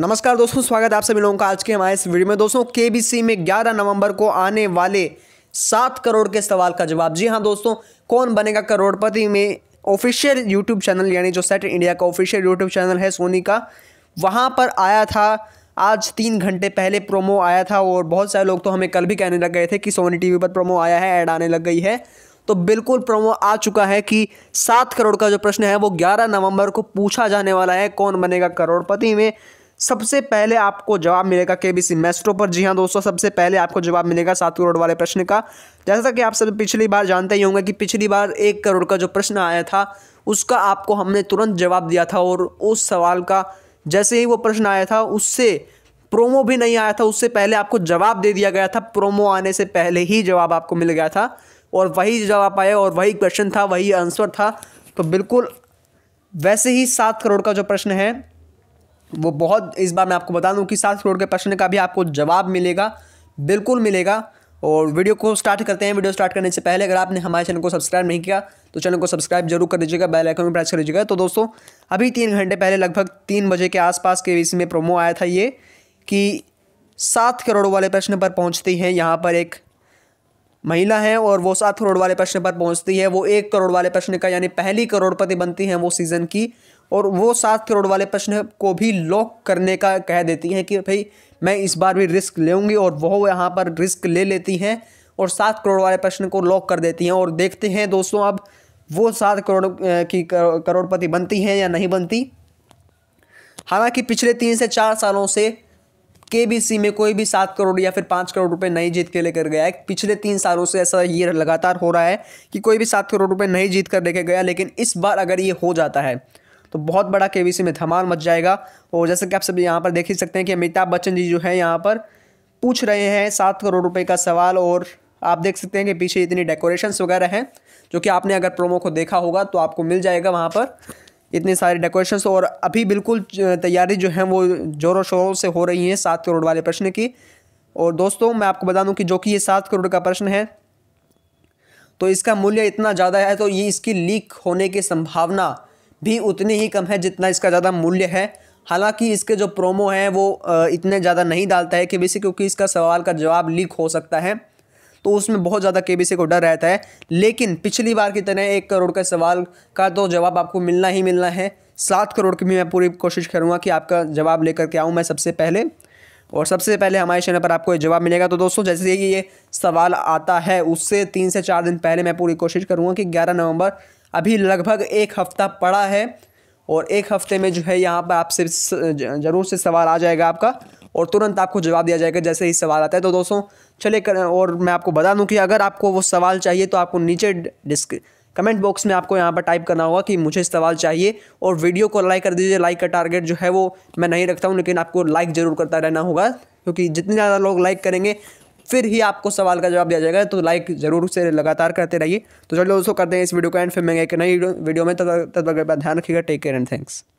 नमस्कार दोस्तों स्वागत है आप सभी लोगों का आज के हमारे इस वीडियो में दोस्तों केबीसी में 11 नवंबर को आने वाले सात करोड़ के सवाल का जवाब जी हाँ दोस्तों कौन बनेगा करोड़पति में ऑफिशियल यूट्यूब चैनल यानी जो सेट इंडिया का ऑफिशियल यूट्यूब चैनल है सोनी का वहाँ पर आया था आज तीन घंटे पहले प्रोमो आया था और बहुत सारे लोग तो हमें कल भी कहने लग गए थे कि सोनी टीवी पर प्रोमो आया है ऐड आने लग गई है तो बिल्कुल प्रोमो आ चुका है कि सात करोड़ का जो प्रश्न है वो ग्यारह नवंबर को पूछा जाने वाला है कौन बनेगा करोड़पति में सबसे पहले आपको जवाब मिलेगा के बी सी मेस्ट्रो पर जी हाँ दोस्तों सबसे पहले आपको जवाब मिलेगा सात करोड़ वाले प्रश्न का जैसा कि आप सब पिछली बार जानते ही होंगे कि पिछली बार एक करोड़ का जो प्रश्न आया था उसका आपको हमने तुरंत जवाब दिया था और उस सवाल का जैसे ही वो प्रश्न आया था उससे प्रोमो भी नहीं आया था उससे पहले आपको जवाब दे दिया गया था प्रोमो आने से पहले ही जवाब आपको मिल गया था और वही जवाब आया और वही क्वेश्चन था वही आंसर था तो बिल्कुल वैसे ही सात करोड़ का जो प्रश्न है वो बहुत इस बार मैं आपको बता दूं कि सात करोड़ के प्रश्न का भी आपको जवाब मिलेगा बिल्कुल मिलेगा और वीडियो को स्टार्ट करते हैं वीडियो स्टार्ट करने से पहले अगर आपने हमारे चैनल को सब्सक्राइब नहीं किया तो चैनल को सब्सक्राइब जरूर कर दीजिएगा बेल आइकन में प्रेस कर दीजिएगा तो दोस्तों अभी तीन घंटे पहले लगभग तीन बजे के आसपास के इसमें प्रोमो आया था ये कि सात करोड़ वाले प्रश्न पर पहुँचते हैं यहाँ पर एक महिला हैं और वो सात करोड़ वाले प्रश्न पर पहुंचती है वो एक करोड़ वाले प्रश्न का यानी पहली करोड़पति बनती हैं वो सीज़न की और वो सात करोड़ वाले प्रश्न को भी लॉक करने का कह देती हैं कि भाई मैं इस बार भी रिस्क लेंगी और वह यहाँ पर रिस्क ले लेती हैं और सात करोड़ वाले प्रश्न को लॉक कर देती हैं और देखते हैं दोस्तों अब वो सात करोड़ की करोड़पति बनती हैं या नहीं बनती हालांकि पिछले तीन से चार सालों से के में कोई भी सात करोड़ या फिर पाँच करोड़ रुपए नहीं जीत के लेकर गया है पिछले तीन सालों से ऐसा ये लगातार हो रहा है कि कोई भी सात करोड़ रुपए नहीं जीत कर लेके गया लेकिन इस बार अगर ये हो जाता है तो बहुत बड़ा के में धमाल मच जाएगा और जैसे कि आप सब यहाँ पर देख ही सकते हैं कि अमिताभ बच्चन जी जो है यहाँ पर पूछ रहे हैं सात करोड़ रुपये का सवाल और आप देख सकते हैं कि पीछे इतनी डेकोरेशंस वगैरह हैं जो कि आपने अगर प्रोमो को देखा होगा तो आपको मिल जाएगा वहाँ पर इतने सारे डेकोरेशंस और अभी बिल्कुल तैयारी जो है वो ज़ोरों शोरों से हो रही है सात करोड़ वाले प्रश्न की और दोस्तों मैं आपको बता दूं कि जो कि ये सात करोड़ का प्रश्न है तो इसका मूल्य इतना ज़्यादा है तो ये इसकी लीक होने की संभावना भी उतनी ही कम है जितना इसका ज़्यादा मूल्य है हालांकि इसके जो प्रोमो हैं वो इतने ज़्यादा नहीं डालता है कि वैसे क्योंकि इसका सवाल का जवाब लीक हो सकता है तो उसमें बहुत ज़्यादा के को डर रहता है लेकिन पिछली बार की तरह एक करोड़ का सवाल का तो जवाब आपको मिलना ही मिलना है सात करोड़ की भी मैं पूरी कोशिश करूँगा कि आपका जवाब लेकर के आऊँ मैं सबसे पहले और सबसे पहले हमारे चैनल पर आपको ये जवाब मिलेगा तो दोस्तों जैसे कि ये सवाल आता है उससे तीन से चार दिन पहले मैं पूरी कोशिश करूँगा कि ग्यारह नवंबर अभी लगभग एक हफ्ता पड़ा है और एक हफ्ते में जो है यहाँ पर आपसे ज़रूर से सवाल आ जाएगा आपका और तुरंत आपको जवाब दिया जाएगा जैसे ही सवाल आता है तो दोस्तों चले कर और मैं आपको बता दूँ कि अगर आपको वो सवाल चाहिए तो आपको नीचे डिस्क कमेंट बॉक्स में आपको यहाँ पर टाइप करना होगा कि मुझे सवाल चाहिए और वीडियो को लाइक कर दीजिए लाइक का टारगेट जो है वो मैं नहीं रखता हूँ लेकिन आपको लाइक ज़रूर करता रहना होगा क्योंकि जितने ज़्यादा लोग लाइक करेंगे फिर ही आपको सवाल का जवाब दिया जाएगा तो लाइक जरूर से लगातार करते रहिए तो चलो दोस्तों करते हैं इस वीडियो का एंड फिर मैं एक नई वीडियो में तब तक ध्यान रखिएगा टेक केयर एंड थैंक्स